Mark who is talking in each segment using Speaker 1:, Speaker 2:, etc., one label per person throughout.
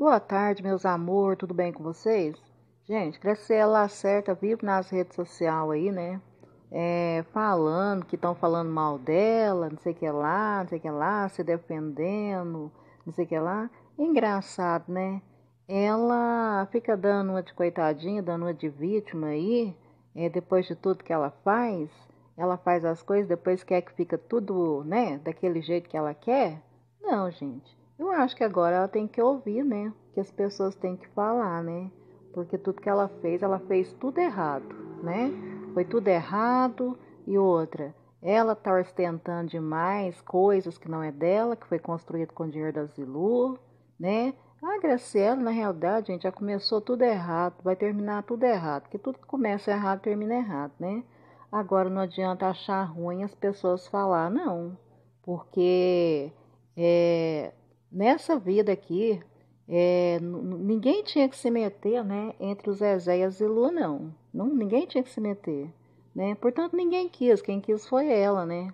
Speaker 1: Boa tarde, meus amor, tudo bem com vocês? Gente, ela certa, vive nas redes sociais aí, né? É, falando que estão falando mal dela, não sei o que lá, não sei o que lá, se defendendo, não sei o que lá. Engraçado, né? Ela fica dando uma de coitadinha, dando uma de vítima aí, é, depois de tudo que ela faz. Ela faz as coisas, depois quer que fica tudo, né, daquele jeito que ela quer. Não, gente. Eu acho que agora ela tem que ouvir, né? Que as pessoas têm que falar, né? Porque tudo que ela fez, ela fez tudo errado, né? Foi tudo errado. E outra, ela tá ostentando demais coisas que não é dela, que foi construído com dinheiro da Zilu, né? A ah, Graciela, na realidade, gente, já começou tudo errado, vai terminar tudo errado, porque tudo que começa errado termina errado, né? Agora não adianta achar ruim as pessoas falar, não, porque é, nessa vida aqui, é, ninguém tinha que se meter né, entre o Zezé e a Zilu, não. não. Ninguém tinha que se meter. Né? Portanto, ninguém quis. Quem quis foi ela, né?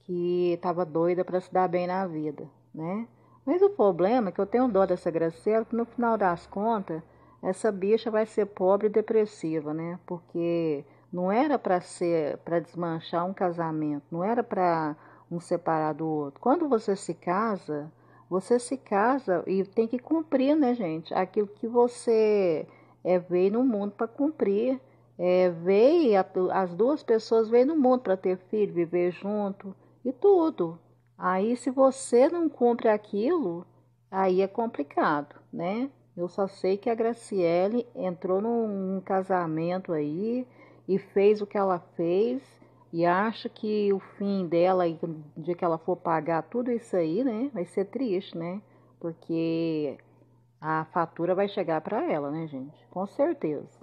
Speaker 1: Que estava doida para se dar bem na vida, né? Mas o problema é que eu tenho dó dessa Graciela, que no final das contas, essa bicha vai ser pobre e depressiva, né? Porque não era para ser para desmanchar um casamento, não era para um separar do outro. Quando você se casa, você se casa e tem que cumprir, né, gente? Aquilo que você é, veio no mundo para cumprir. É, veio, a, as duas pessoas veio no mundo para ter filho, viver junto e tudo. Aí, se você não cumpre aquilo, aí é complicado, né? Eu só sei que a Graciele entrou num, num casamento aí e fez o que ela fez e acha que o fim dela, o dia que ela for pagar tudo isso aí, né, vai ser triste, né? Porque a fatura vai chegar para ela, né, gente? Com certeza.